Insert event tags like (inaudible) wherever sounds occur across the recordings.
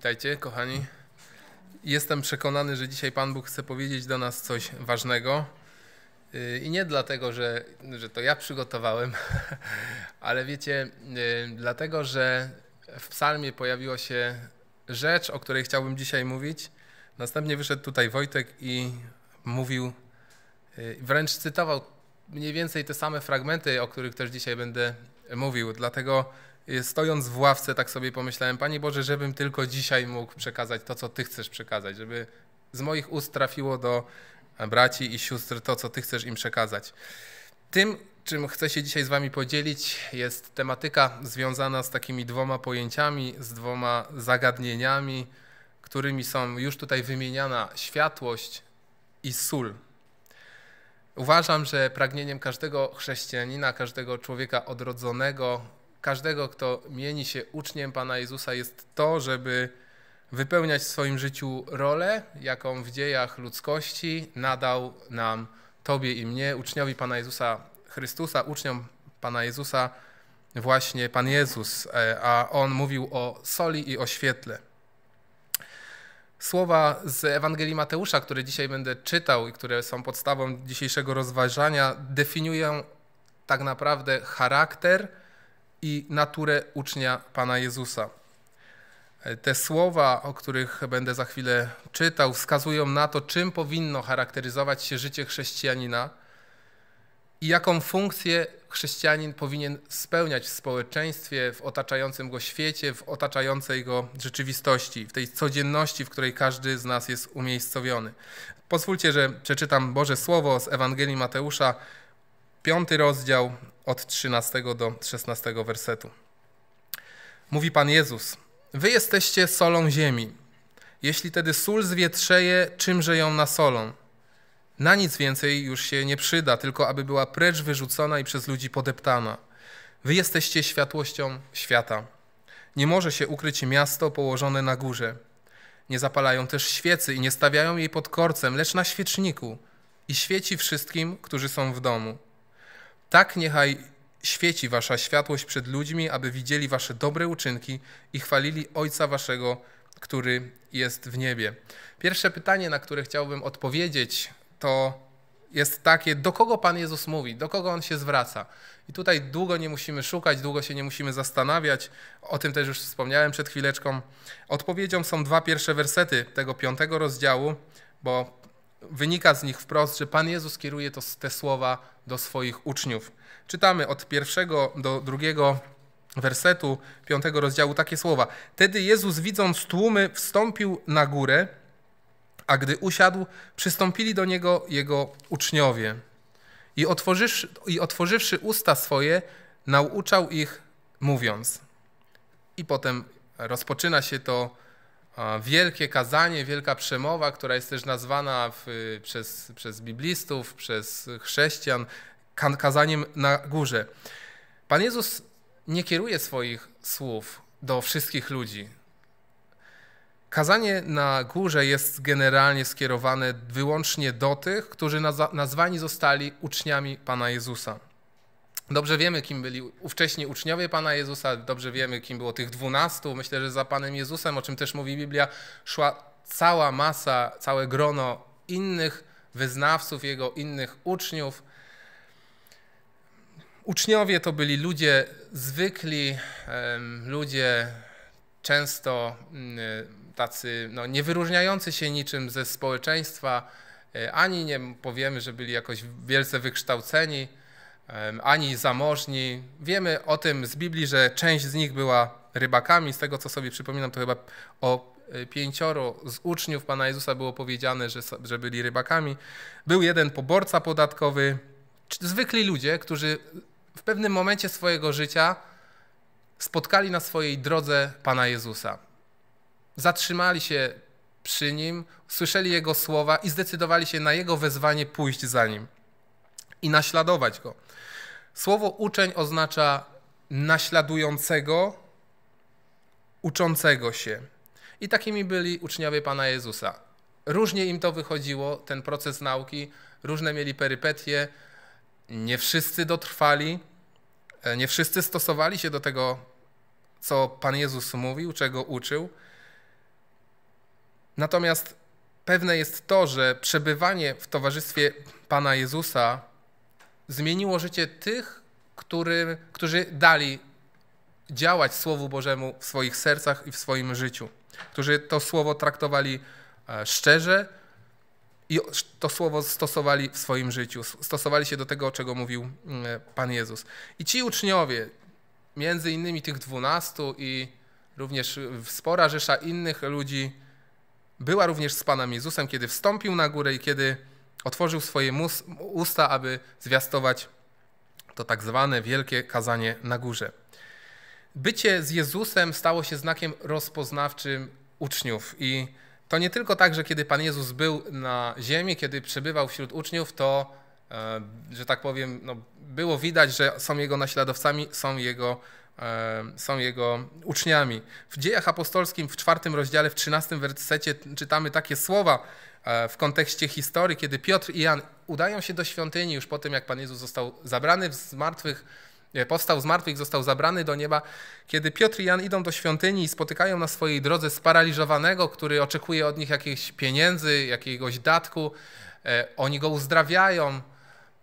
Witajcie, kochani. Jestem przekonany, że dzisiaj Pan Bóg chce powiedzieć do nas coś ważnego. Y, I nie dlatego, że, że to ja przygotowałem, (laughs) ale wiecie, y, dlatego, że w psalmie pojawiła się rzecz, o której chciałbym dzisiaj mówić. Następnie wyszedł tutaj Wojtek i mówił, y, wręcz cytował mniej więcej te same fragmenty, o których też dzisiaj będę mówił. Dlatego stojąc w ławce, tak sobie pomyślałem, Panie Boże, żebym tylko dzisiaj mógł przekazać to, co Ty chcesz przekazać, żeby z moich ust trafiło do braci i sióstr to, co Ty chcesz im przekazać. Tym, czym chcę się dzisiaj z Wami podzielić, jest tematyka związana z takimi dwoma pojęciami, z dwoma zagadnieniami, którymi są już tutaj wymieniana światłość i sól. Uważam, że pragnieniem każdego chrześcijanina, każdego człowieka odrodzonego każdego, kto mieni się uczniem Pana Jezusa, jest to, żeby wypełniać w swoim życiu rolę, jaką w dziejach ludzkości nadał nam Tobie i mnie, uczniowi Pana Jezusa Chrystusa, uczniom Pana Jezusa, właśnie Pan Jezus, e, a On mówił o soli i o świetle. Słowa z Ewangelii Mateusza, które dzisiaj będę czytał i które są podstawą dzisiejszego rozważania, definiują tak naprawdę charakter, i naturę ucznia Pana Jezusa. Te słowa, o których będę za chwilę czytał, wskazują na to, czym powinno charakteryzować się życie chrześcijanina i jaką funkcję chrześcijanin powinien spełniać w społeczeństwie, w otaczającym go świecie, w otaczającej go rzeczywistości, w tej codzienności, w której każdy z nas jest umiejscowiony. Pozwólcie, że przeczytam Boże Słowo z Ewangelii Mateusza, piąty rozdział od 13 do 16 wersetu. Mówi Pan Jezus: Wy jesteście solą ziemi. Jeśli tedy sól zwietrzeje, czymże ją nasolą? Na nic więcej już się nie przyda, tylko aby była precz wyrzucona i przez ludzi podeptana. Wy jesteście światłością świata. Nie może się ukryć miasto położone na górze. Nie zapalają też świecy i nie stawiają jej pod korcem, lecz na świeczniku i świeci wszystkim, którzy są w domu. Tak niechaj świeci wasza światłość przed ludźmi, aby widzieli wasze dobre uczynki i chwalili Ojca waszego, który jest w niebie. Pierwsze pytanie, na które chciałbym odpowiedzieć, to jest takie, do kogo Pan Jezus mówi, do kogo On się zwraca. I tutaj długo nie musimy szukać, długo się nie musimy zastanawiać. O tym też już wspomniałem przed chwileczką. Odpowiedzią są dwa pierwsze wersety tego piątego rozdziału, bo wynika z nich wprost, że Pan Jezus kieruje to, te słowa do swoich uczniów. Czytamy od pierwszego do drugiego wersetu piątego rozdziału takie słowa. Tedy Jezus widząc tłumy wstąpił na górę, a gdy usiadł, przystąpili do Niego Jego uczniowie. I otworzywszy, i otworzywszy usta swoje, nauczał ich mówiąc. I potem rozpoczyna się to wielkie kazanie, wielka przemowa, która jest też nazwana w, przez, przez biblistów, przez chrześcijan kazaniem na górze. Pan Jezus nie kieruje swoich słów do wszystkich ludzi. Kazanie na górze jest generalnie skierowane wyłącznie do tych, którzy nazwani zostali uczniami Pana Jezusa. Dobrze wiemy, kim byli ówcześni uczniowie Pana Jezusa, dobrze wiemy, kim było tych dwunastu. Myślę, że za Panem Jezusem, o czym też mówi Biblia, szła cała masa, całe grono innych wyznawców Jego, innych uczniów. Uczniowie to byli ludzie zwykli, ludzie często mm, e, tacy no, nie wyróżniający się niczym ze społeczeństwa, e, ani nie powiemy, że byli jakoś wielce wykształceni ani zamożni. Wiemy o tym z Biblii, że część z nich była rybakami. Z tego, co sobie przypominam, to chyba o e, pięcioro z uczniów Pana Jezusa było powiedziane, że, że byli rybakami. Był jeden poborca podatkowy, zwykli ludzie, którzy w pewnym momencie swojego życia spotkali na swojej drodze Pana Jezusa. Zatrzymali się przy Nim, słyszeli Jego słowa i zdecydowali się na Jego wezwanie pójść za Nim i naśladować Go. Słowo uczeń oznacza naśladującego, uczącego się. I takimi byli uczniowie Pana Jezusa. Różnie im to wychodziło, ten proces nauki, różne mieli perypetie, nie wszyscy dotrwali, e, nie wszyscy stosowali się do tego, co Pan Jezus mówił, czego uczył. Natomiast pewne jest to, że przebywanie w towarzystwie Pana Jezusa zmieniło życie tych, który, którzy dali działać Słowu Bożemu w swoich sercach i w swoim życiu, którzy to Słowo traktowali e, szczerze i to Słowo stosowali w swoim życiu, stosowali się do tego, o czego mówił mm, e, Pan Jezus. I ci uczniowie, między innymi tych dwunastu i również e, spora rzesza innych ludzi, była również z Panem Jezusem, kiedy wstąpił na górę i kiedy otworzył swoje mus, usta, aby zwiastować to tak zwane wielkie kazanie na górze. Bycie z Jezusem stało się znakiem rozpoznawczym uczniów i to nie tylko tak, że kiedy Pan Jezus był na ziemi, kiedy przebywał wśród uczniów, to, e, że tak powiem, no, było widać, że są Jego naśladowcami, są Jego E, są jego uczniami. W dziejach apostolskim w czwartym rozdziale, w trzynastym wersecie czytamy takie słowa e, w kontekście historii, kiedy Piotr i Jan udają się do świątyni już po tym, jak Pan Jezus został zabrany z martwych, e, powstał z martwych, został zabrany do nieba. Kiedy Piotr i Jan idą do świątyni i spotykają na swojej drodze sparaliżowanego, który oczekuje od nich jakichś pieniędzy, jakiegoś datku, oni go uzdrawiają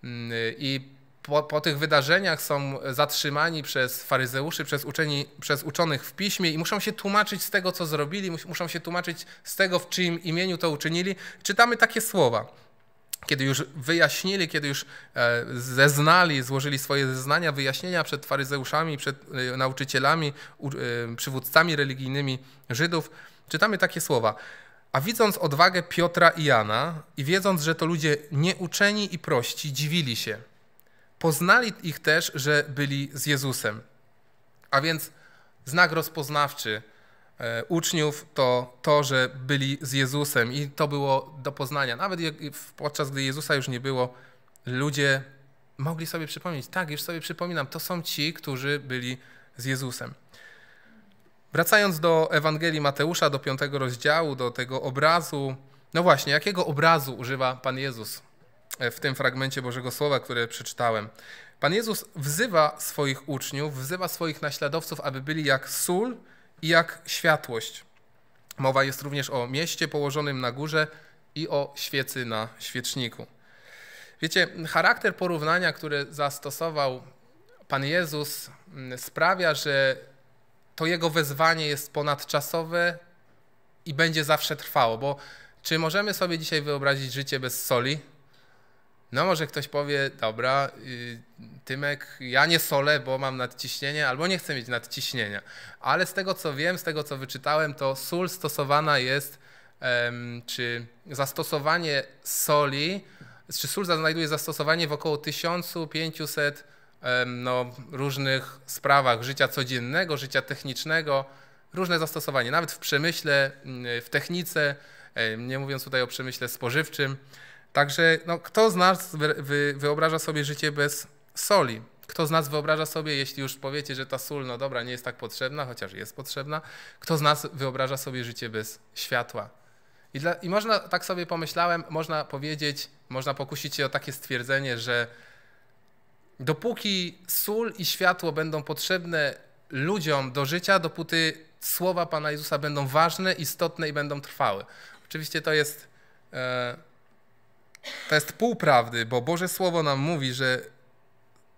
mm, i po, po, tych wydarzeniach są zatrzymani przez faryzeuszy, przez, uczeni, przez uczonych w piśmie i muszą się tłumaczyć z tego, co zrobili, muszą się tłumaczyć z tego, w czyim imieniu to uczynili. Czytamy takie słowa. Kiedy już wyjaśnili, kiedy już e, zeznali, złożyli swoje zeznania, wyjaśnienia przed faryzeuszami, przed e, nauczycielami, e, przywódcami religijnymi Żydów, czytamy takie słowa. A widząc odwagę Piotra i Jana i wiedząc, że to ludzie nieuczeni i prości, dziwili się – Poznali ich też, że byli z Jezusem. A więc znak rozpoznawczy e, uczniów to to, że byli z Jezusem i to było do poznania. Nawet podczas gdy Jezusa już nie było, ludzie mogli sobie przypomnieć. Tak, już sobie przypominam, to są ci, którzy byli z Jezusem. Wracając do Ewangelii Mateusza, do piątego rozdziału, do tego obrazu, no właśnie, jakiego obrazu używa Pan Jezus? E, w tym fragmencie Bożego Słowa, które przeczytałem. Pan Jezus wzywa swoich uczniów, wzywa swoich naśladowców, aby byli jak sól i jak światłość. Mowa jest również o mieście położonym na górze i o świecy na świeczniku. Wiecie, charakter porównania, który zastosował Pan Jezus, mm, sprawia, że to jego wezwanie jest ponadczasowe i będzie zawsze trwało, bo czy możemy sobie dzisiaj wyobrazić życie bez soli? No może ktoś powie, dobra, y, Tymek, ja nie solę, bo mam nadciśnienie, albo nie chcę mieć nadciśnienia. Ale z tego co wiem, z tego co wyczytałem, to sól stosowana jest, czy zastosowanie soli, czy sól znajduje zastosowanie w około 1500 no, różnych sprawach życia codziennego, życia technicznego, różne zastosowanie, nawet w przemyśle, mm, w technice, nie mówiąc tutaj o przemyśle spożywczym. Także no, kto z nas wyobraża sobie życie bez soli? Kto z nas wyobraża sobie, jeśli już powiecie, że ta sól, no dobra, nie jest tak potrzebna, chociaż jest potrzebna, kto z nas wyobraża sobie życie bez światła? I, dla, i można, tak sobie pomyślałem, można powiedzieć, można pokusić się o takie stwierdzenie, że dopóki sól i światło będą potrzebne ludziom do życia, dopóty słowa Pana Jezusa będą ważne, istotne i będą trwałe. Oczywiście to jest. E, to jest pół prawdy, bo Boże Słowo nam mówi, że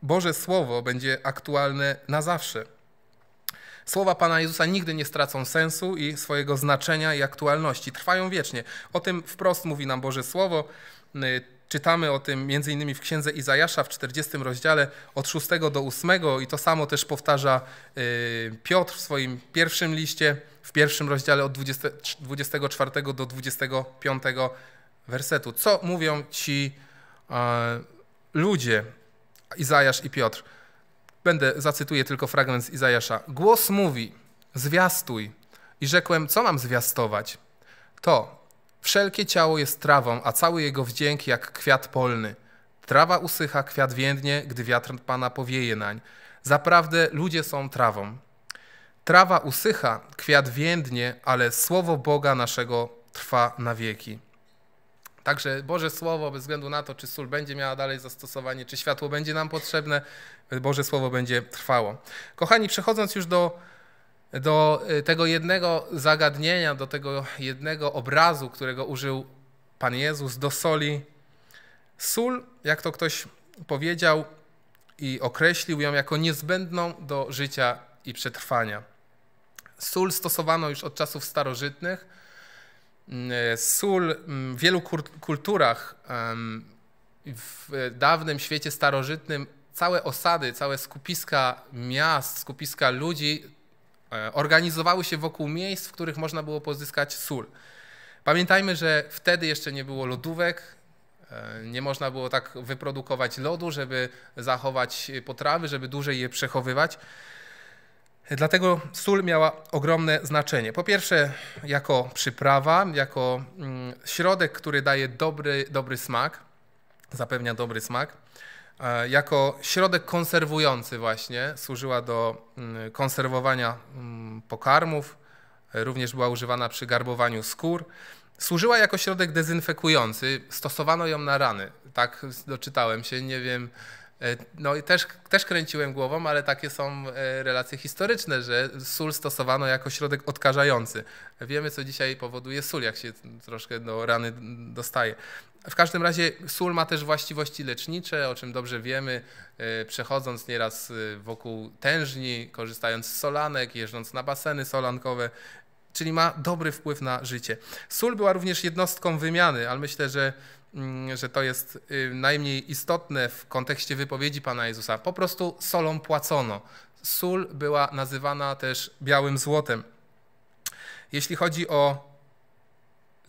Boże Słowo będzie aktualne na zawsze. Słowa Pana Jezusa nigdy nie stracą sensu i swojego znaczenia i aktualności. Trwają wiecznie. O tym wprost mówi nam Boże Słowo. Y, czytamy o tym m.in. w Księdze Izajasza w 40 rozdziale od 6 do 8 i to samo też powtarza y, Piotr w swoim pierwszym liście w pierwszym rozdziale od 20, 24 do 25 wersetu. Co mówią ci e, ludzie, Izajasz i Piotr? Będę, zacytuję tylko fragment z Izajasza. Głos mówi, zwiastuj. I rzekłem, co mam zwiastować? To, wszelkie ciało jest trawą, a cały jego wdzięk jak kwiat polny. Trawa usycha, kwiat więdnie, gdy wiatr Pana powieje nań. Zaprawdę ludzie są trawą. Trawa usycha, kwiat więdnie, ale słowo Boga naszego trwa na wieki. Także Boże Słowo, bez względu na to, czy sól będzie miała dalej zastosowanie, czy światło będzie nam potrzebne, Boże Słowo będzie trwało. Kochani, przechodząc już do, do y, tego jednego zagadnienia, do tego jednego obrazu, którego użył Pan Jezus do soli. Sól, jak to ktoś powiedział i określił ją jako niezbędną do życia i przetrwania. Sól stosowano już od czasów starożytnych Mm, e, sól mm, w wielu kulturach w dawnym świecie starożytnym całe osady, całe skupiska miast, skupiska ludzi e, organizowały się wokół miejsc, w których można było pozyskać sól. Pamiętajmy, że wtedy jeszcze nie było lodówek, e, nie można było tak wyprodukować lodu, żeby zachować potrawy, żeby dłużej je przechowywać. Dlatego sól miała ogromne znaczenie. Po pierwsze, jako przyprawa, jako mm, środek, który daje dobry, dobry smak, zapewnia dobry smak. E, jako środek konserwujący, właśnie służyła do mm, konserwowania mm, pokarmów, e, również była używana przy garbowaniu skór. Służyła jako środek dezynfekujący, stosowano ją na rany. Tak doczytałem się, nie wiem E, no i też, też kręciłem głową, ale takie są e, relacje historyczne, że sól stosowano jako środek odkażający. Wiemy, co dzisiaj powoduje sól, jak się troszkę do rany dostaje. W każdym razie sól ma też właściwości lecznicze, o czym dobrze wiemy, e, przechodząc nieraz wokół tężni, korzystając z solanek, jeżdżąc na baseny solankowe, czyli ma dobry wpływ na życie. Sól była również jednostką wymiany, ale myślę, że, mm, że to jest y, najmniej istotne w kontekście wypowiedzi Pana Jezusa. Po prostu solą płacono. Sól była nazywana też białym złotem. Jeśli chodzi o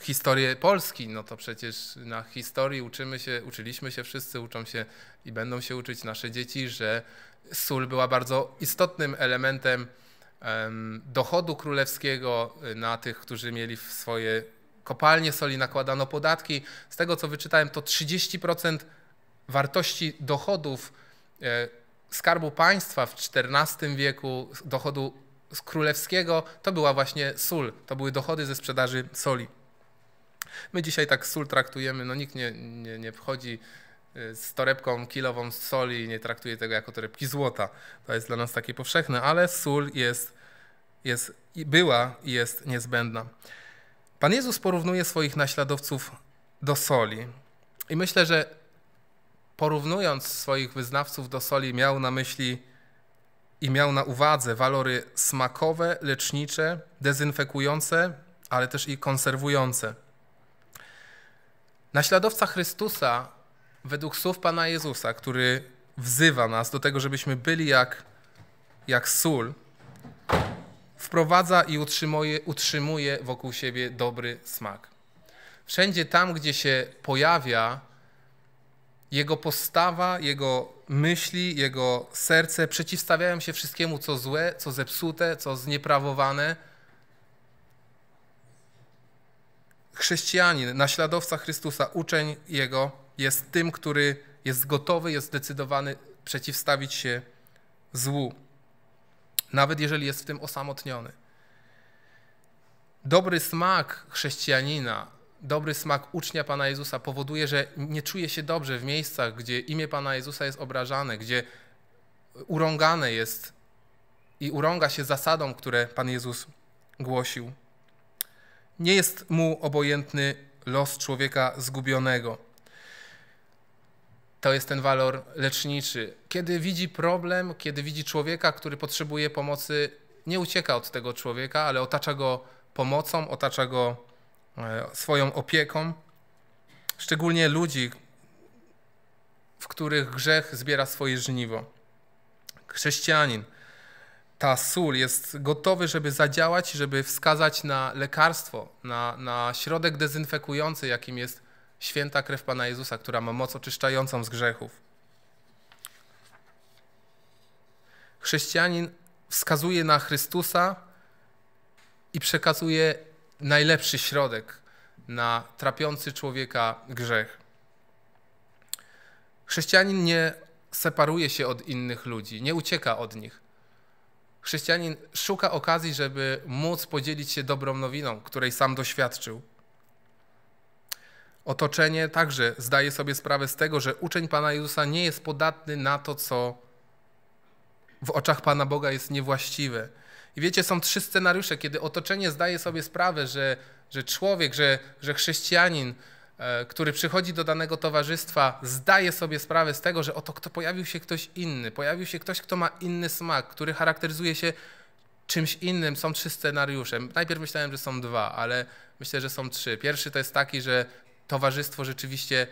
historię Polski, no to przecież na historii uczymy się, uczyliśmy się wszyscy, uczą się i będą się uczyć nasze dzieci, że sól była bardzo istotnym elementem dochodu królewskiego y, na tych, którzy mieli swoje kopalnie soli, nakładano podatki. Z tego co wyczytałem, to 30% wartości dochodów e, skarbu państwa w XIV wieku, dochodu królewskiego, to była właśnie sól. To były dochody ze sprzedaży soli. My dzisiaj tak sól traktujemy, no nikt nie, nie, nie wchodzi Y, z torebką kilową soli nie traktuje tego jako torebki złota. To jest dla nas takie powszechne, ale sól jest, jest była i jest niezbędna. Pan Jezus porównuje swoich naśladowców do soli. I myślę, że porównując swoich wyznawców do soli, miał na myśli i miał na uwadze walory smakowe, lecznicze, dezynfekujące, ale też i konserwujące. Naśladowca Chrystusa według słów Pana Jezusa, który wzywa nas do tego, żebyśmy byli jak, jak sól, wprowadza i utrzymuje, utrzymuje wokół siebie dobry smak. Wszędzie tam, gdzie się pojawia, jego postawa, jego myśli, jego serce przeciwstawiają się wszystkiemu, co złe, co zepsute, co znieprawowane. Chrześcijanin, naśladowca Chrystusa, uczeń Jego, jest tym, który jest gotowy, jest zdecydowany przeciwstawić się złu, nawet jeżeli jest w tym osamotniony. Dobry smak chrześcijanina, dobry smak ucznia Pana Jezusa powoduje, że nie czuje się dobrze w miejscach, gdzie imię Pana Jezusa jest obrażane, gdzie urągane jest i urąga się zasadom, które Pan Jezus głosił. Nie jest mu obojętny los człowieka zgubionego. To jest ten walor leczniczy. Kiedy widzi problem, kiedy widzi człowieka, który potrzebuje pomocy, nie ucieka od tego człowieka, ale otacza go pomocą, otacza go e, swoją opieką. Szczególnie ludzi, w których grzech zbiera swoje żniwo. Chrześcijanin, ta sól jest gotowy, żeby zadziałać, żeby wskazać na lekarstwo, na, na środek dezynfekujący, jakim jest święta krew Pana Jezusa, która ma moc oczyszczającą z grzechów. Chrześcijanin wskazuje na Chrystusa i przekazuje najlepszy środek na trapiący człowieka grzech. Chrześcijanin nie separuje się od innych ludzi, nie ucieka od nich. Chrześcijanin szuka okazji, żeby móc podzielić się dobrą nowiną, której sam doświadczył. Otoczenie także zdaje sobie sprawę z tego, że uczeń Pana Jezusa nie jest podatny na to, co w oczach Pana Boga jest niewłaściwe. I wiecie, są trzy scenariusze, kiedy otoczenie zdaje sobie sprawę, że, że człowiek, że, że chrześcijanin, e, który przychodzi do danego towarzystwa, zdaje sobie sprawę z tego, że oto kto pojawił się ktoś inny, pojawił się ktoś, kto ma inny smak, który charakteryzuje się czymś innym. Są trzy scenariusze. Najpierw myślałem, że są dwa, ale myślę, że są trzy. Pierwszy to jest taki, że towarzystwo rzeczywiście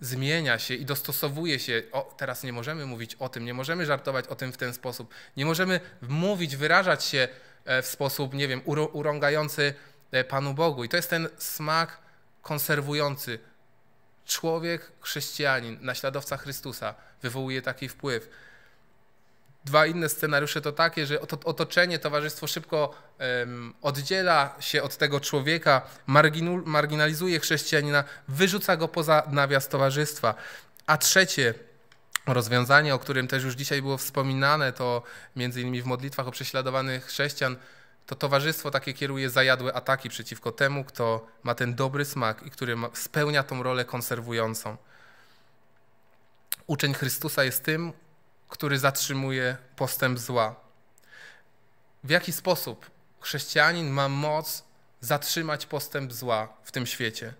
zmienia się i dostosowuje się. O, teraz nie możemy mówić o tym, nie możemy żartować o tym w ten sposób, nie możemy mówić, wyrażać się e, w sposób, nie wiem, urągający e, Panu Bogu. I to jest ten smak konserwujący. Człowiek, chrześcijanin, naśladowca Chrystusa wywołuje taki wpływ. Dwa inne scenariusze to takie, że otoczenie, towarzystwo szybko um, oddziela się od tego człowieka, marginalizuje chrześcijanina, wyrzuca go poza nawias towarzystwa. A trzecie, rozwiązanie, o którym też już dzisiaj było wspominane, to między innymi w modlitwach o prześladowanych chrześcijan, to towarzystwo takie kieruje zajadłe ataki przeciwko temu, kto ma ten dobry smak i który spełnia tą rolę konserwującą. Uczeń Chrystusa jest tym, który zatrzymuje postęp zła. W jaki sposób chrześcijanin ma moc zatrzymać postęp zła w tym świecie?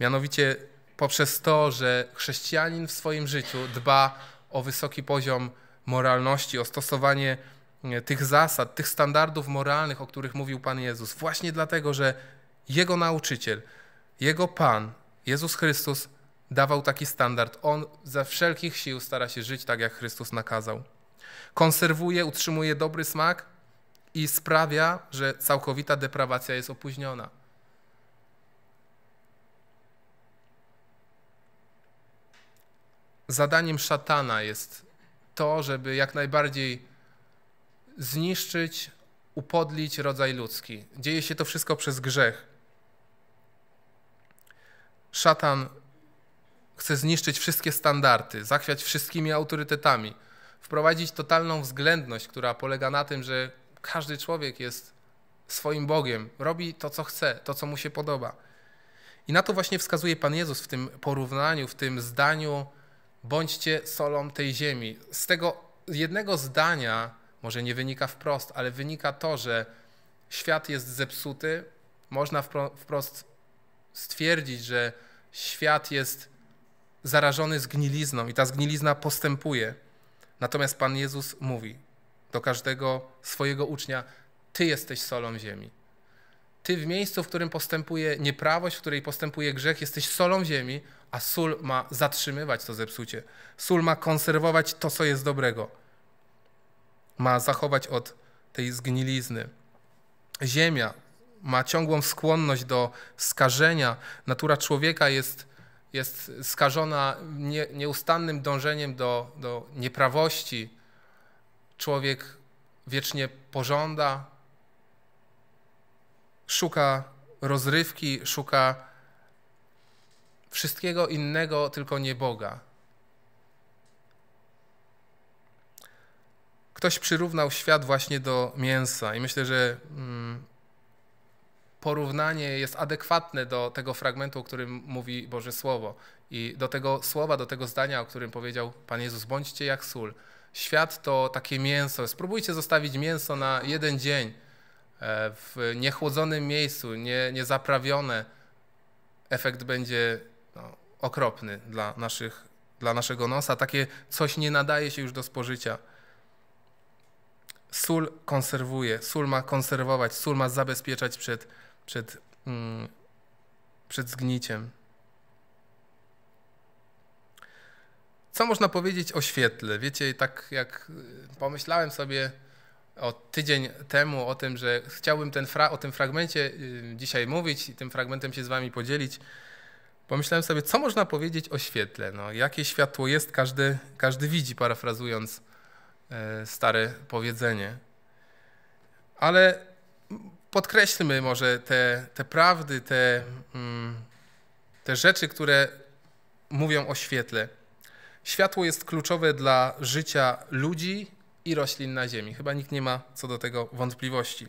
Mianowicie poprzez to, że chrześcijanin w swoim życiu dba o wysoki poziom moralności, o stosowanie e, tych zasad, tych standardów moralnych, o których mówił Pan Jezus, właśnie dlatego, że Jego nauczyciel, Jego Pan, Jezus Chrystus dawał taki standard. On ze wszelkich sił stara się żyć tak, jak Chrystus nakazał. Konserwuje, utrzymuje dobry smak i sprawia, że całkowita deprawacja jest opóźniona. Zadaniem szatana jest to, żeby jak najbardziej zniszczyć, upodlić rodzaj ludzki. Dzieje się to wszystko przez grzech. Szatan chce zniszczyć wszystkie standardy, zachwiać wszystkimi autorytetami, wprowadzić totalną względność, która polega na tym, że każdy człowiek jest swoim Bogiem, robi to, co chce, to, co mu się podoba. I na to właśnie wskazuje Pan Jezus w tym porównaniu, w tym zdaniu: bądźcie solą tej ziemi. Z tego jednego zdania, może nie wynika wprost, ale wynika to, że świat jest zepsuty. Można wprost stwierdzić, że świat jest zarażony zgnilizną i ta zgnilizna postępuje. Natomiast Pan Jezus mówi do każdego swojego ucznia: Ty jesteś solą ziemi. Ty w miejscu, w którym postępuje nieprawość, w której postępuje grzech, jesteś solą ziemi, a sól ma zatrzymywać to zepsucie. Sól ma konserwować to, co jest dobrego. Ma zachować od tej zgnilizny. Ziemia ma ciągłą skłonność do skażenia. Natura człowieka jest jest skażona nie, nieustannym dążeniem do, do nieprawości. Człowiek wiecznie pożąda, szuka rozrywki, szuka wszystkiego innego, tylko nie Boga. Ktoś przyrównał świat właśnie do mięsa, i myślę, że. Mm, porównanie jest adekwatne do tego fragmentu, o którym mówi Boże Słowo i do tego słowa, do tego zdania, o którym powiedział Pan Jezus: bądźcie jak sól. Świat to takie mięso. Spróbujcie zostawić mięso na jeden dzień e, w niechłodzonym miejscu, nie, niezaprawione. Efekt będzie no, okropny dla, naszych, dla naszego nosa. Takie coś nie nadaje się już do spożycia. Sól konserwuje, sól ma konserwować, sól ma zabezpieczać przed przed, mm, przed zgniciem. Co można powiedzieć o świetle? Wiecie, tak jak y, pomyślałem sobie o tydzień temu o tym, że chciałbym ten fra- o tym fragmencie y, dzisiaj mówić i tym fragmentem się z wami podzielić, pomyślałem sobie, co można powiedzieć o świetle? No, jakie światło jest, każdy, każdy widzi, parafrazując e, stare powiedzenie. Ale podkreślmy może te, te prawdy, te, mm, te rzeczy, które mówią o świetle. Światło jest kluczowe dla życia ludzi i roślin na Ziemi. Chyba nikt nie ma co do tego wątpliwości.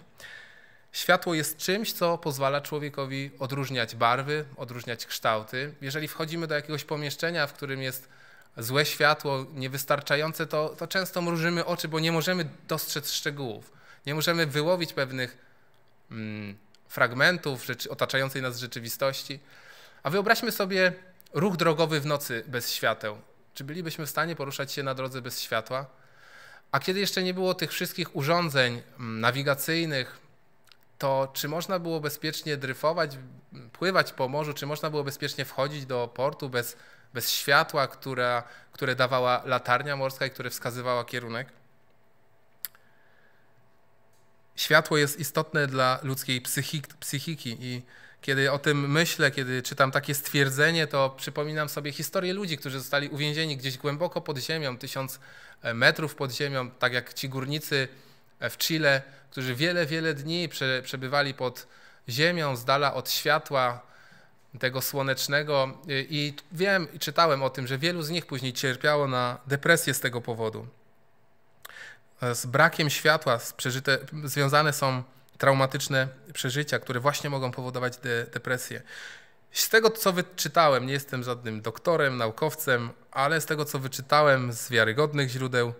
Światło jest czymś, co pozwala człowiekowi odróżniać barwy, odróżniać kształty. Jeżeli wchodzimy do jakiegoś pomieszczenia, w którym jest złe światło, niewystarczające, to, to często mrużymy oczy, bo nie możemy dostrzec szczegółów. Nie możemy wyłowić pewnych Mm, fragmentów rzeczy, otaczającej nas rzeczywistości. A wyobraźmy sobie ruch drogowy w nocy bez świateł. Czy bylibyśmy w stanie poruszać się na drodze bez światła? A kiedy jeszcze nie było tych wszystkich urządzeń mm, nawigacyjnych, to czy można było bezpiecznie dryfować, pływać po morzu, czy można było bezpiecznie wchodzić do portu bez, bez światła, która, które dawała latarnia morska i które wskazywała kierunek? światło jest istotne dla ludzkiej psychiki i kiedy o tym myślę, kiedy czytam takie stwierdzenie, to przypominam sobie historię ludzi, którzy zostali uwięzieni gdzieś głęboko pod ziemią, tysiąc e, metrów pod ziemią, tak jak ci górnicy e, w Chile, którzy wiele, wiele dni przebywali pod ziemią, z dala od światła tego słonecznego. E, I wiem, i czytałem o tym, że wielu z nich później cierpiało na depresję z tego powodu z brakiem światła przeżyte, związane są traumatyczne przeżycia, które właśnie mogą powodować de depresję. Z tego, co wyczytałem, nie jestem żadnym doktorem, naukowcem, ale z tego, co wyczytałem z wiarygodnych źródeł,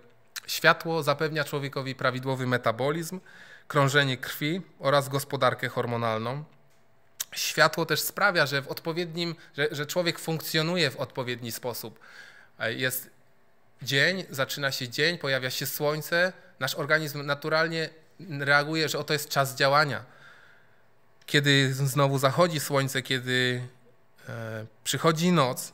światło zapewnia człowiekowi prawidłowy metabolizm, krążenie krwi oraz gospodarkę hormonalną. Światło też sprawia, że w odpowiednim, że, że człowiek funkcjonuje w odpowiedni sposób. E, jest dzień, zaczyna się dzień, pojawia się słońce, nasz organizm naturalnie reaguje, że oto jest czas działania. Kiedy znowu zachodzi słońce, kiedy e, przychodzi noc,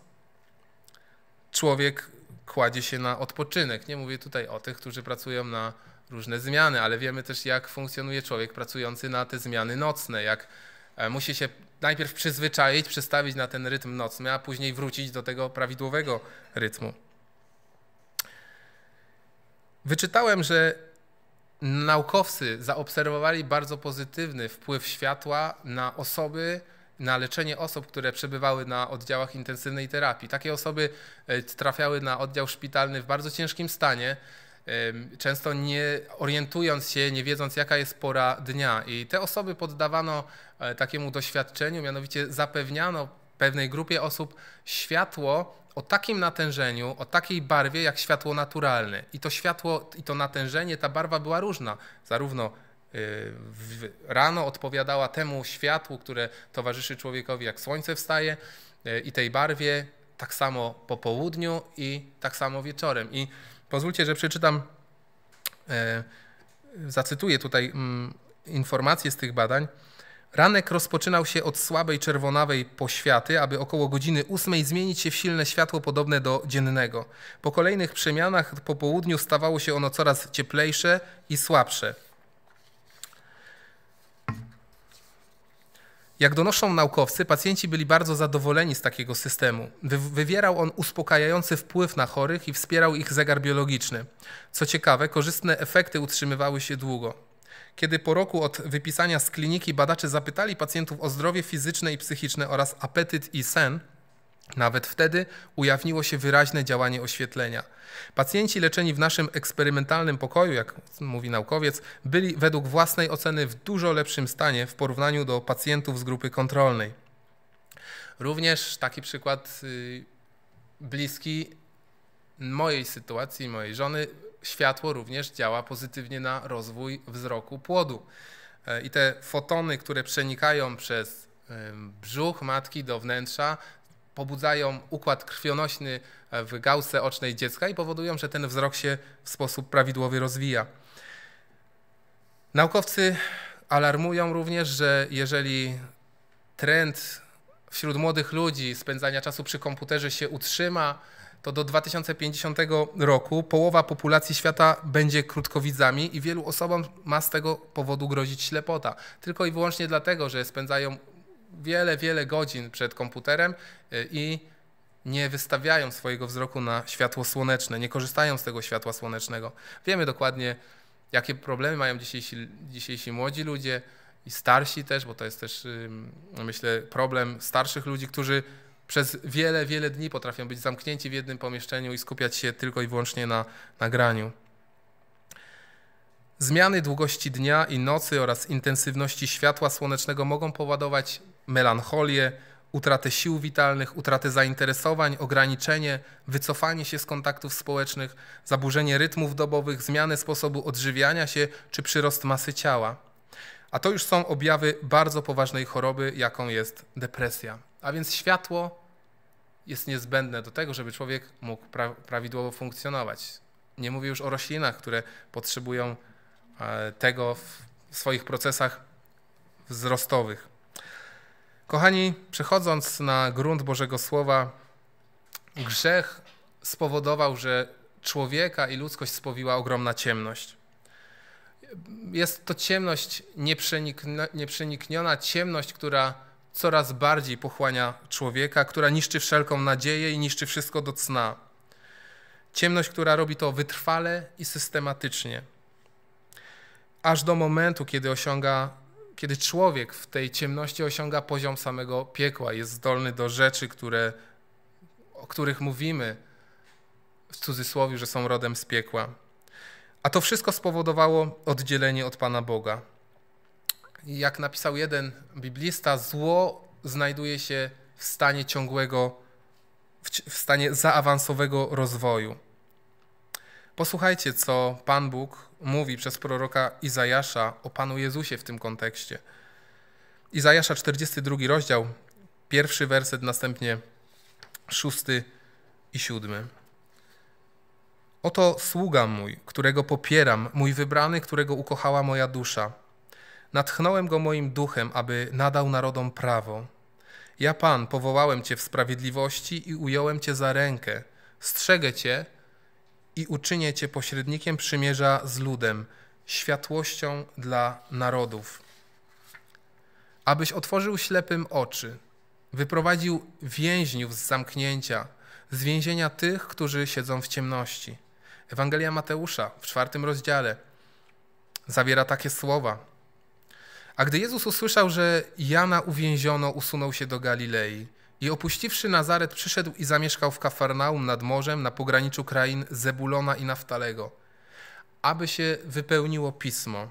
człowiek kładzie się na odpoczynek. Nie mówię tutaj o tych, którzy pracują na różne zmiany, ale wiemy też, jak funkcjonuje człowiek pracujący na te zmiany nocne, jak e, musi się najpierw przyzwyczaić, przestawić na ten rytm nocny, a później wrócić do tego prawidłowego rytmu. Wyczytałem, że naukowcy zaobserwowali bardzo pozytywny wpływ światła na osoby, na leczenie osób, które przebywały na oddziałach intensywnej terapii. Takie osoby e, trafiały na oddział szpitalny w bardzo ciężkim stanie, często nie orientując się, nie wiedząc jaka jest pora dnia. I te osoby poddawano e, takiemu doświadczeniu, mianowicie zapewniano pewnej grupie osób światło o takim natężeniu, o takiej barwie jak światło naturalne. I to światło i to natężenie, ta barwa była różna. Zarówno y, w, rano odpowiadała temu światłu, które towarzyszy człowiekowi, jak słońce wstaje, y, i tej barwie, tak samo po południu i tak samo wieczorem. I pozwólcie, że przeczytam, y, zacytuję tutaj mm, informacje z tych badań. Ranek rozpoczynał się od słabej czerwonawej poświaty, aby około godziny ósmej zmienić się w silne światło podobne do dziennego. Po kolejnych przemianach po południu stawało się ono coraz cieplejsze i słabsze. Jak donoszą naukowcy, pacjenci byli bardzo zadowoleni z takiego systemu. Wywierał on uspokajający wpływ na chorych i wspierał ich zegar biologiczny. Co ciekawe, korzystne efekty utrzymywały się długo kiedy po roku od wypisania z kliniki badacze zapytali pacjentów o zdrowie fizyczne i psychiczne oraz apetyt i sen, nawet wtedy ujawniło się wyraźne działanie oświetlenia. Pacjenci leczeni w naszym eksperymentalnym pokoju, jak mówi naukowiec, byli według własnej oceny w dużo lepszym stanie w porównaniu do pacjentów z grupy kontrolnej. Również taki przykład y, bliski mojej sytuacji, mojej żony, światło również działa pozytywnie na rozwój wzroku płodu. E, I te fotony, które przenikają przez brzuch matki do wnętrza, pobudzają układ krwionośny e, w gałce ocznej dziecka i powodują, że ten wzrok się w sposób prawidłowy rozwija. Naukowcy alarmują również, że jeżeli trend wśród młodych ludzi spędzania czasu przy komputerze się utrzyma, to do 2050 roku połowa populacji świata będzie krótkowidzami i wielu osobom ma z tego powodu grozić ślepota. Tylko i wyłącznie dlatego, że spędzają wiele, wiele godzin przed komputerem y, i nie wystawiają swojego wzroku na światło słoneczne, nie korzystają z tego światła słonecznego. Wiemy dokładnie, jakie problemy mają dzisiejsi, dzisiejsi młodzi ludzie i starsi też, bo to jest też, myślę, problem starszych ludzi, którzy przez wiele, wiele dni potrafią być zamknięci w jednym pomieszczeniu i skupiać się tylko i wyłącznie na nagraniu. Zmiany długości dnia i nocy oraz intensywności światła słonecznego mogą powodować melancholię, utratę sił witalnych, utratę zainteresowań, ograniczenie, wycofanie się z kontaktów społecznych, zaburzenie rytmów dobowych, zmianę sposobu odżywiania się czy przyrost masy ciała. A to już są objawy bardzo poważnej choroby, jaką jest depresja. A więc światło jest niezbędne do tego, żeby człowiek mógł pra prawidłowo funkcjonować. Nie mówię już o roślinach, które potrzebują e, tego w swoich procesach wzrostowych. Kochani, przechodząc na grunt Bożego Słowa, grzech spowodował, że człowieka i ludzkość spowiła ogromna ciemność. Jest to ciemność nieprzenikniona ciemność, która coraz bardziej pochłania człowieka, która niszczy wszelką nadzieję i niszczy wszystko do cna. Ciemność, która robi to wytrwale i systematycznie. Aż do momentu, kiedy osiąga, kiedy człowiek w tej ciemności osiąga poziom samego piekła, jest zdolny do rzeczy, które, o których mówimy w cudzysłowie, że są rodem z piekła. A to wszystko spowodowało oddzielenie od Pana Boga jak napisał jeden biblista, zło znajduje się w stanie ciągłego, w, w stanie zaawansowego rozwoju. Posłuchajcie, co Pan Bóg mówi przez proroka Izajasza o Panu Jezusie w tym kontekście. Izajasza 42 rozdział, pierwszy werset, następnie szósty i siódmy. Oto sługa mój, którego popieram, mój wybrany, którego ukochała moja dusza – Natchnąłem go moim duchem, aby nadał narodom prawo. Ja, Pan, powołałem Cię w sprawiedliwości i ująłem Cię za rękę. Strzegę Cię i uczynię Cię pośrednikiem przymierza z ludem, światłością dla narodów. Abyś otworzył ślepym oczy, wyprowadził więźniów z zamknięcia, z więzienia tych, którzy siedzą w ciemności. Ewangelia Mateusza w czwartym rozdziale zawiera takie słowa. A gdy Jezus usłyszał, że Jana uwięziono, usunął się do Galilei i opuściwszy Nazaret przyszedł i zamieszkał w Kafarnaum nad morzem na pograniczu krain Zebulona i Naftalego, aby się wypełniło pismo,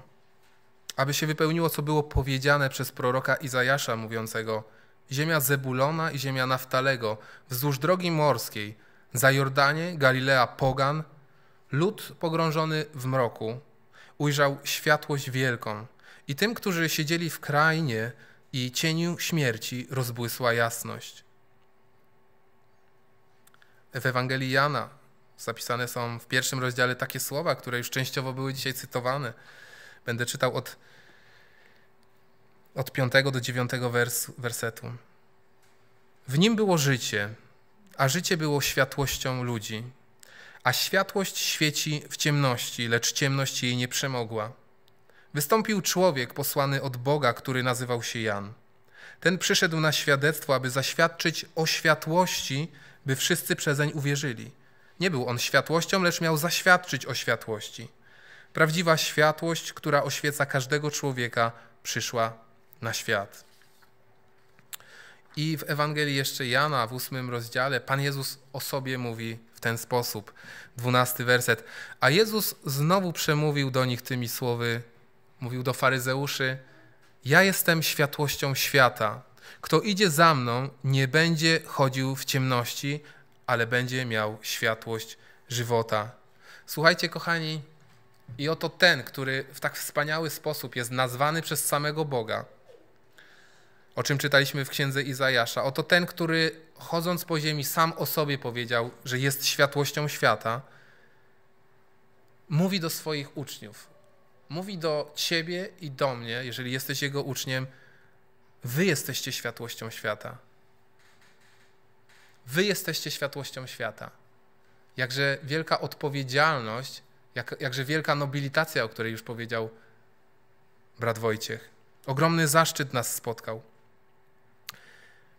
aby się wypełniło, co było powiedziane przez proroka Izajasza mówiącego ziemia Zebulona i ziemia Naftalego wzdłuż drogi morskiej, za Jordanie Galilea pogan, lud pogrążony w mroku, ujrzał światłość wielką – i tym, którzy siedzieli w krainie i cieniu śmierci, rozbłysła jasność. W Ewangelii Jana zapisane są w pierwszym rozdziale takie słowa, które już częściowo były dzisiaj cytowane. Będę czytał od, od 5 do 9 wers, wersetu. W nim było życie, a życie było światłością ludzi. A światłość świeci w ciemności, lecz ciemność jej nie przemogła. Wystąpił człowiek posłany od Boga, który nazywał się Jan. Ten przyszedł na świadectwo, aby zaświadczyć o światłości, by wszyscy przezeń uwierzyli. Nie był on światłością, lecz miał zaświadczyć o światłości. Prawdziwa światłość, która oświeca każdego człowieka, przyszła na świat. I w Ewangelii jeszcze Jana w ósmym rozdziale Pan Jezus o sobie mówi w ten sposób. Dwunasty werset. A Jezus znowu przemówił do nich tymi słowy: Mówił do faryzeuszy: Ja jestem światłością świata. Kto idzie za mną, nie będzie chodził w ciemności, ale będzie miał światłość żywota. Słuchajcie, kochani, i oto ten, który w tak wspaniały sposób jest nazwany przez samego Boga, o czym czytaliśmy w księdze Izajasza, oto ten, który chodząc po ziemi sam o sobie powiedział, że jest światłością świata, mówi do swoich uczniów, mówi do ciebie i do mnie, jeżeli jesteś Jego uczniem, Wy jesteście światłością świata. Wy jesteście światłością świata. Jakże wielka odpowiedzialność, jak, jakże wielka nobilitacja, o której już powiedział brat Wojciech. Ogromny zaszczyt nas spotkał.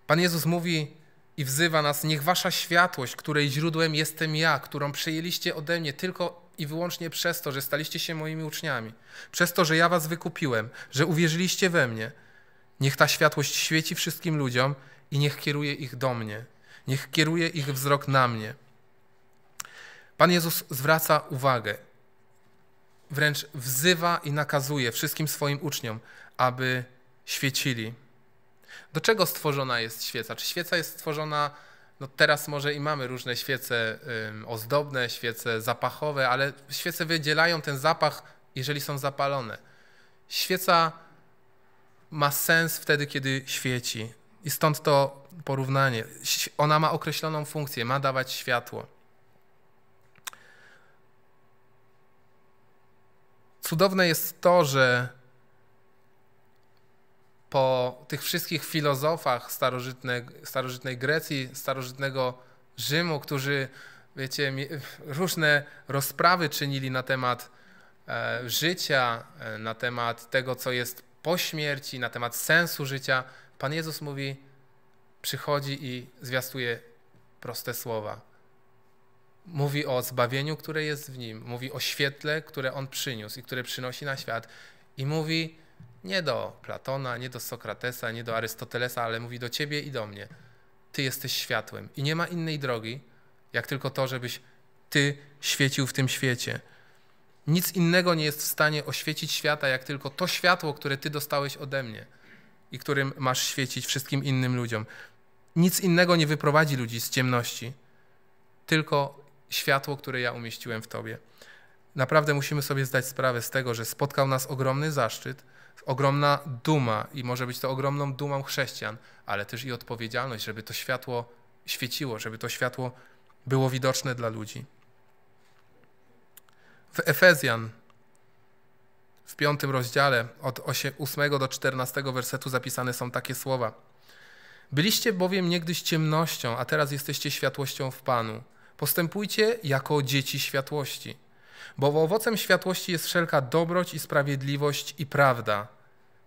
Pan Jezus mówi i wzywa nas: Niech wasza światłość, której źródłem jestem ja, którą przejęliście ode mnie, tylko i wyłącznie przez to, że staliście się moimi uczniami, przez to, że ja was wykupiłem, że uwierzyliście we mnie. Niech ta światłość świeci wszystkim ludziom i niech kieruje ich do mnie. Niech kieruje ich wzrok na mnie. Pan Jezus zwraca uwagę, wręcz wzywa i nakazuje wszystkim swoim uczniom, aby świecili. Do czego stworzona jest świeca? Czy świeca jest stworzona no teraz może i mamy różne świece ozdobne, świece zapachowe, ale świece wydzielają ten zapach, jeżeli są zapalone. Świeca ma sens wtedy, kiedy świeci. I stąd to porównanie. Ona ma określoną funkcję, ma dawać światło. Cudowne jest to, że po tych wszystkich filozofach starożytnej, starożytnej Grecji, starożytnego Rzymu, którzy, wiecie, różne rozprawy czynili na temat e, życia, e, na temat tego, co jest po śmierci, na temat sensu życia, Pan Jezus mówi, przychodzi i zwiastuje proste słowa. Mówi o zbawieniu, które jest w nim, mówi o świetle, które on przyniósł i które przynosi na świat, i mówi, nie do Platona, nie do Sokratesa, nie do Arystotelesa, ale mówi do ciebie i do mnie. Ty jesteś światłem i nie ma innej drogi, jak tylko to, żebyś ty świecił w tym świecie. Nic innego nie jest w stanie oświecić świata, jak tylko to światło, które ty dostałeś ode mnie i którym masz świecić wszystkim innym ludziom. Nic innego nie wyprowadzi ludzi z ciemności, tylko światło, które ja umieściłem w tobie. Naprawdę musimy sobie zdać sprawę z tego, że spotkał nas ogromny zaszczyt ogromna duma i może być to ogromną dumą chrześcijan, ale też i odpowiedzialność, żeby to światło świeciło, żeby to światło było widoczne dla ludzi. W Efezjan w piątym rozdziale od 8 do 14 wersetu zapisane są takie słowa. Byliście bowiem niegdyś ciemnością, a teraz jesteście światłością w Panu. Postępujcie jako dzieci światłości bo owocem światłości jest wszelka dobroć i sprawiedliwość i prawda.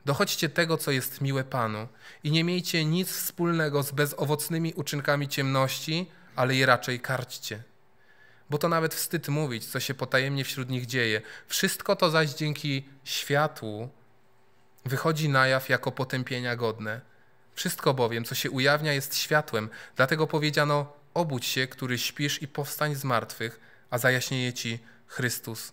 Dochodźcie tego, co jest miłe Panu i nie miejcie nic wspólnego z bezowocnymi uczynkami ciemności, ale je raczej karćcie. Bo to nawet wstyd mówić, co się potajemnie wśród nich dzieje. Wszystko to zaś dzięki światłu wychodzi na jaw jako potępienia godne. Wszystko bowiem, co się ujawnia, jest światłem, dlatego powiedziano: obudź się, który śpisz, i powstań z martwych, a zajaśnieje ci Chrystus.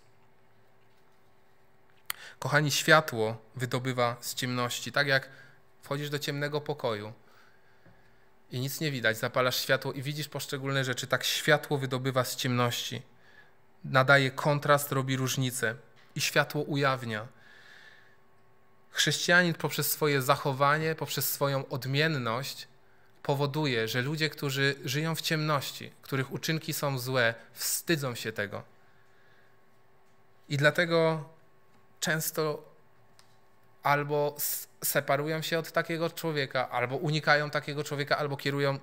Kochani, światło wydobywa z ciemności, tak jak wchodzisz do ciemnego pokoju i nic nie widać, zapalasz światło i widzisz poszczególne rzeczy, tak światło wydobywa z ciemności. Nadaje kontrast, robi różnicę i światło ujawnia. Chrześcijanin poprzez swoje zachowanie, poprzez swoją odmienność powoduje, że ludzie, którzy żyją w ciemności, których uczynki są złe, wstydzą się tego i dlatego często albo separują się od takiego człowieka, albo unikają takiego człowieka, albo kierują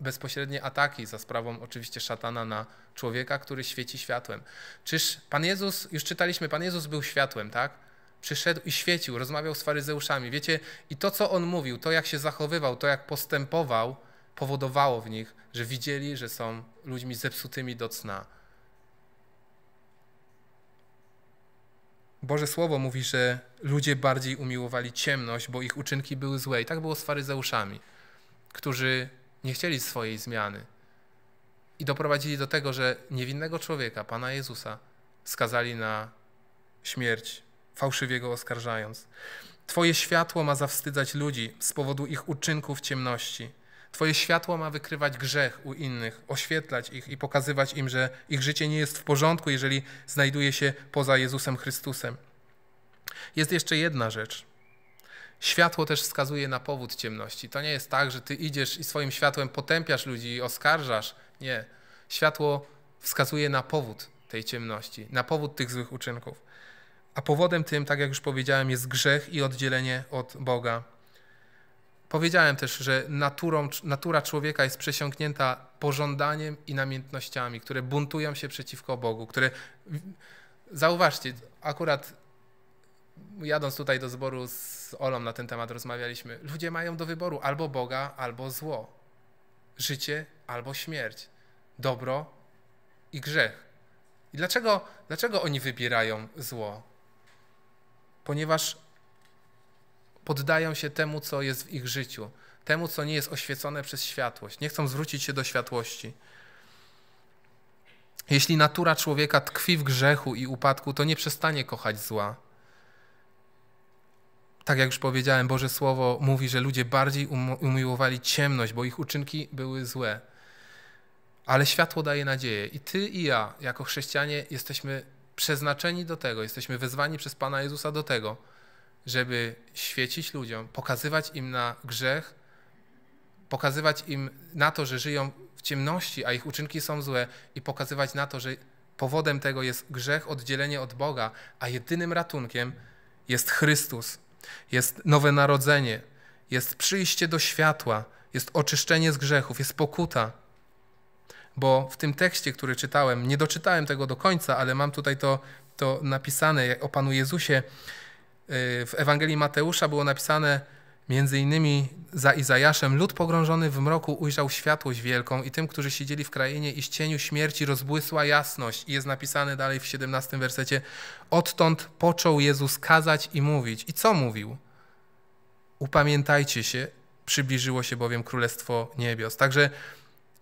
bezpośrednie ataki za sprawą oczywiście szatana na człowieka, który świeci światłem. Czyż Pan Jezus, już czytaliśmy, Pan Jezus był światłem, tak? Przyszedł i świecił, rozmawiał z faryzeuszami. Wiecie, i to, co on mówił, to, jak się zachowywał, to, jak postępował, powodowało w nich, że widzieli, że są ludźmi zepsutymi do cna, Boże Słowo mówi, że ludzie bardziej umiłowali ciemność, bo ich uczynki były złe. I tak było z faryzeuszami, którzy nie chcieli swojej zmiany i doprowadzili do tego, że niewinnego człowieka, Pana Jezusa, skazali na śmierć, fałszywie go oskarżając. Twoje światło ma zawstydzać ludzi z powodu ich uczynków ciemności. Twoje światło ma wykrywać grzech u innych, oświetlać ich i pokazywać im, że ich życie nie jest w porządku, jeżeli znajduje się poza Jezusem Chrystusem. Jest jeszcze jedna rzecz. Światło też wskazuje na powód ciemności. To nie jest tak, że ty idziesz i swoim światłem potępiasz ludzi i oskarżasz. Nie. Światło wskazuje na powód tej ciemności, na powód tych złych uczynków. A powodem tym, tak jak już powiedziałem, jest grzech i oddzielenie od Boga. Powiedziałem też, że naturą, natura człowieka jest przesiąknięta pożądaniem i namiętnościami, które buntują się przeciwko Bogu, które. Zauważcie, akurat jadąc tutaj do zboru z Olą na ten temat rozmawialiśmy. Ludzie mają do wyboru albo Boga, albo zło, życie albo śmierć, dobro i grzech. I dlaczego, dlaczego oni wybierają zło? Ponieważ poddają się temu, co jest w ich życiu, temu, co nie jest oświecone przez światłość. Nie chcą zwrócić się do światłości. Jeśli natura człowieka tkwi w grzechu i upadku, to nie przestanie kochać zła. Tak jak już powiedziałem, Boże Słowo mówi, że ludzie bardziej umiłowali ciemność, bo ich uczynki były złe. Ale światło daje nadzieję. I ty i ja, jako chrześcijanie, jesteśmy przeznaczeni do tego, jesteśmy wezwani przez Pana Jezusa do tego, żeby świecić ludziom, pokazywać im na grzech, pokazywać im na to, że żyją w ciemności, a ich uczynki są złe, i pokazywać na to, że powodem tego jest grzech, oddzielenie od Boga, a jedynym ratunkiem jest Chrystus, jest nowe narodzenie, jest przyjście do światła, jest oczyszczenie z grzechów, jest pokuta. Bo w tym tekście, który czytałem, nie doczytałem tego do końca, ale mam tutaj to, to napisane o Panu Jezusie. Y, w Ewangelii Mateusza było napisane między innymi za Izajaszem, lud pogrążony w mroku ujrzał światłość wielką i tym, którzy siedzieli w krainie i z cieniu śmierci rozbłysła jasność. I jest napisane dalej w 17 wersecie, odtąd począł Jezus kazać i mówić. I co mówił? Upamiętajcie się, przybliżyło się bowiem Królestwo Niebios. Także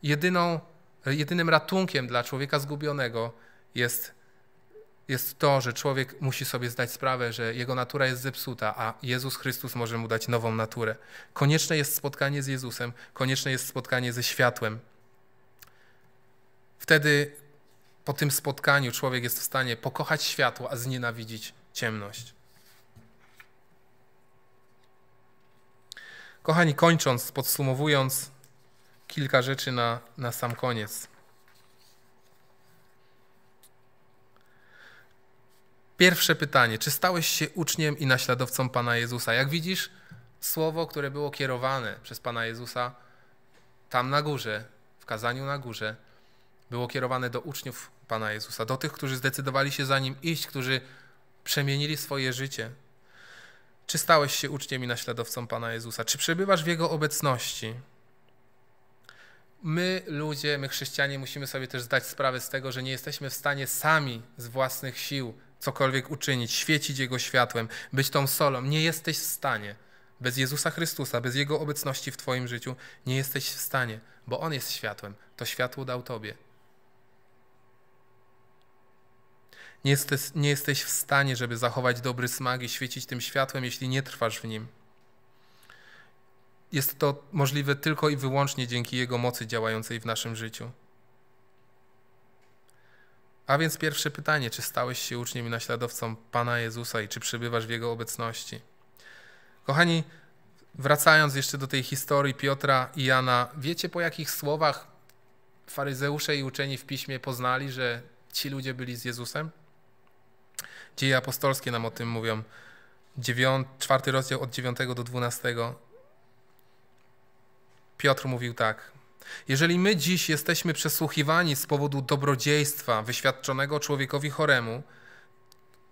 jedyną, jedynym ratunkiem dla człowieka zgubionego jest jest to, że człowiek musi sobie zdać sprawę, że jego natura jest zepsuta, a Jezus Chrystus może mu dać nową naturę. Konieczne jest spotkanie z Jezusem, konieczne jest spotkanie ze światłem. Wtedy po tym spotkaniu człowiek jest w stanie pokochać światło, a znienawidzić ciemność. Kochani, kończąc, podsumowując, kilka rzeczy na, na sam koniec. Pierwsze pytanie: czy stałeś się uczniem i naśladowcą Pana Jezusa? Jak widzisz, słowo, które było kierowane przez Pana Jezusa tam na górze, w kazaniu na górze, było kierowane do uczniów Pana Jezusa, do tych, którzy zdecydowali się za nim iść, którzy przemienili swoje życie. Czy stałeś się uczniem i naśladowcą Pana Jezusa? Czy przebywasz w Jego obecności? My, ludzie, my chrześcijanie, musimy sobie też zdać sprawę z tego, że nie jesteśmy w stanie sami z własnych sił cokolwiek uczynić, świecić Jego światłem, być tą solą. Nie jesteś w stanie. Bez Jezusa Chrystusa, bez Jego obecności w Twoim życiu nie jesteś w stanie, bo On jest światłem. To światło dał Tobie. Nie jesteś, nie jesteś w stanie, żeby zachować dobry smak i świecić tym światłem, jeśli nie trwasz w nim. Jest to możliwe tylko i wyłącznie dzięki Jego mocy działającej w naszym życiu. A więc pierwsze pytanie, czy stałeś się uczniem i naśladowcą Pana Jezusa i czy przebywasz w Jego obecności? Kochani, wracając jeszcze do tej historii Piotra i Jana, wiecie po jakich słowach faryzeusze i uczeni w piśmie poznali, że ci ludzie byli z Jezusem? Dzieje apostolskie nam o tym mówią. Czwarty rozdział od 9 do 12. Piotr mówił tak. Jeżeli my dziś jesteśmy przesłuchiwani z powodu dobrodziejstwa wyświadczonego człowiekowi choremu,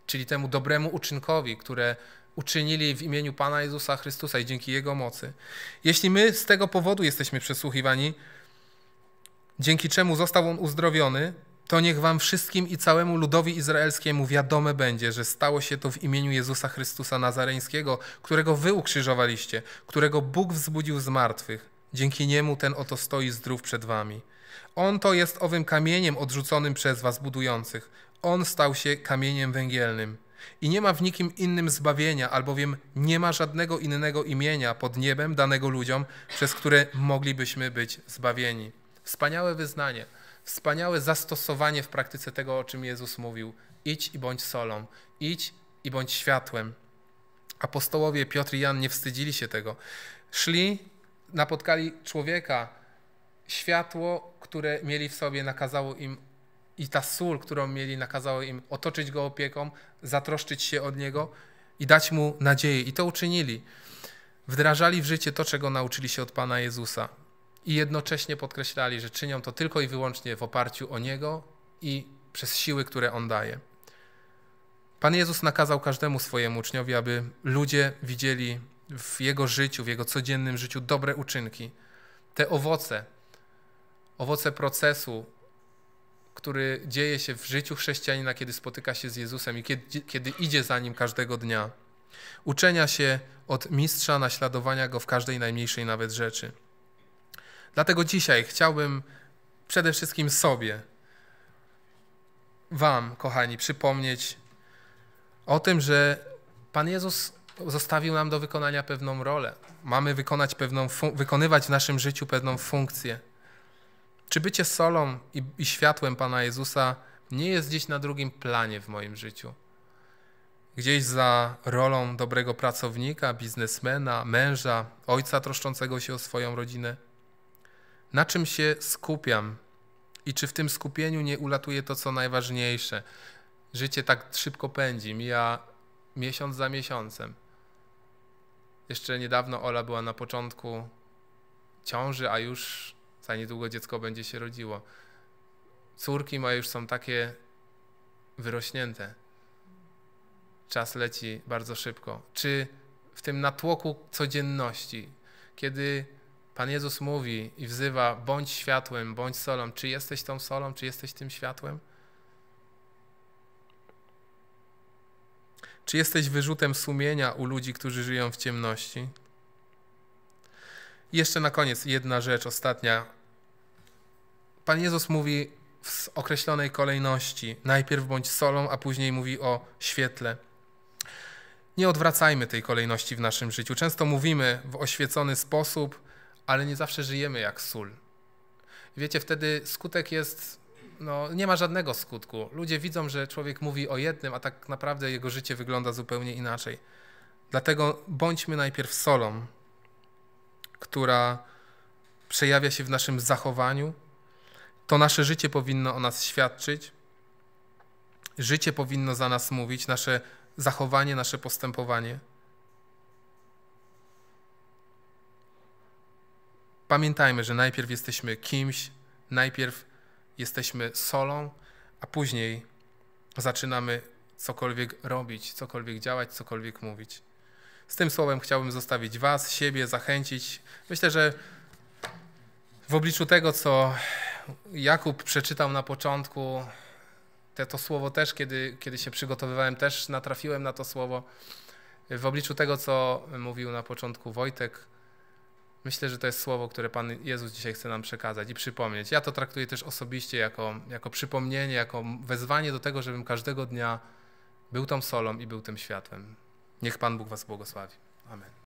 czyli temu dobremu uczynkowi, które uczynili w imieniu Pana Jezusa Chrystusa i dzięki Jego mocy, jeśli my z tego powodu jesteśmy przesłuchiwani, dzięki czemu został on uzdrowiony, to niech wam wszystkim i całemu ludowi izraelskiemu wiadome będzie, że stało się to w imieniu Jezusa Chrystusa Nazareńskiego, którego wy ukrzyżowaliście, którego Bóg wzbudził z martwych, Dzięki niemu ten oto stoi zdrów przed wami. On to jest owym kamieniem odrzuconym przez was budujących. On stał się kamieniem węgielnym. I nie ma w nikim innym zbawienia, albowiem nie ma żadnego innego imienia pod niebem danego ludziom, przez które moglibyśmy być zbawieni. Wspaniałe wyznanie, wspaniałe zastosowanie w praktyce tego, o czym Jezus mówił. Idź i bądź solą, idź i bądź światłem. Apostołowie Piotr i Jan nie wstydzili się tego. Szli napotkali człowieka, światło, które mieli w sobie, nakazało im i ta sól, którą mieli, nakazało im otoczyć go opieką, zatroszczyć się od niego i dać mu nadzieję. I to uczynili. Wdrażali w życie to, czego nauczyli się od Pana Jezusa. I jednocześnie podkreślali, że czynią to tylko i wyłącznie w oparciu o Niego i przez siły, które On daje. Pan Jezus nakazał każdemu swojemu uczniowi, aby ludzie widzieli w jego życiu, w jego codziennym życiu dobre uczynki, te owoce, owoce procesu, który dzieje się w życiu chrześcijanina, kiedy spotyka się z Jezusem i kiedy, kiedy idzie za nim każdego dnia. Uczenia się od mistrza, naśladowania go w każdej najmniejszej nawet rzeczy. Dlatego dzisiaj chciałbym przede wszystkim sobie, Wam, kochani, przypomnieć o tym, że Pan Jezus zostawił nam do wykonania pewną rolę. Mamy wykonać pewną wykonywać w naszym życiu pewną funkcję. Czy bycie solą i, i światłem Pana Jezusa nie jest gdzieś na drugim planie w moim życiu? Gdzieś za rolą dobrego pracownika, biznesmena, męża, ojca troszczącego się o swoją rodzinę? Na czym się skupiam i czy w tym skupieniu nie ulatuje to, co najważniejsze? Życie tak szybko pędzi, mija miesiąc za miesiącem. Jeszcze niedawno Ola była na początku ciąży, a już za niedługo dziecko będzie się rodziło. Córki moje już są takie wyrośnięte. Czas leci bardzo szybko. Czy w tym natłoku codzienności, kiedy Pan Jezus mówi i wzywa: bądź światłem, bądź solą, czy jesteś tą solą, czy jesteś tym światłem? Czy jesteś wyrzutem sumienia u ludzi, którzy żyją w ciemności? I jeszcze na koniec jedna rzecz, ostatnia. Pan Jezus mówi w określonej kolejności: najpierw bądź solą, a później mówi o świetle. Nie odwracajmy tej kolejności w naszym życiu. Często mówimy w oświecony sposób, ale nie zawsze żyjemy jak sól. Wiecie, wtedy skutek jest no, nie ma żadnego skutku. Ludzie widzą, że człowiek mówi o jednym, a tak naprawdę jego życie wygląda zupełnie inaczej. Dlatego bądźmy najpierw solą, która przejawia się w naszym zachowaniu. To nasze życie powinno o nas świadczyć. Życie powinno za nas mówić, nasze zachowanie, nasze postępowanie. Pamiętajmy, że najpierw jesteśmy kimś, najpierw jesteśmy solą, a później zaczynamy cokolwiek robić, cokolwiek działać, cokolwiek mówić. Z tym słowem chciałbym zostawić Was, siebie, zachęcić. Myślę, że w obliczu tego, co Jakub przeczytał na początku, te, to słowo też, kiedy, kiedy się przygotowywałem, też natrafiłem na to słowo. W obliczu tego, co mówił na początku Wojtek, Myślę, że to jest słowo, które Pan Jezus dzisiaj chce nam przekazać i przypomnieć. Ja to traktuję też osobiście jako, jako przypomnienie, jako wezwanie do tego, żebym każdego dnia był tą solą i był tym światłem. Niech Pan Bóg Was błogosławi. Amen.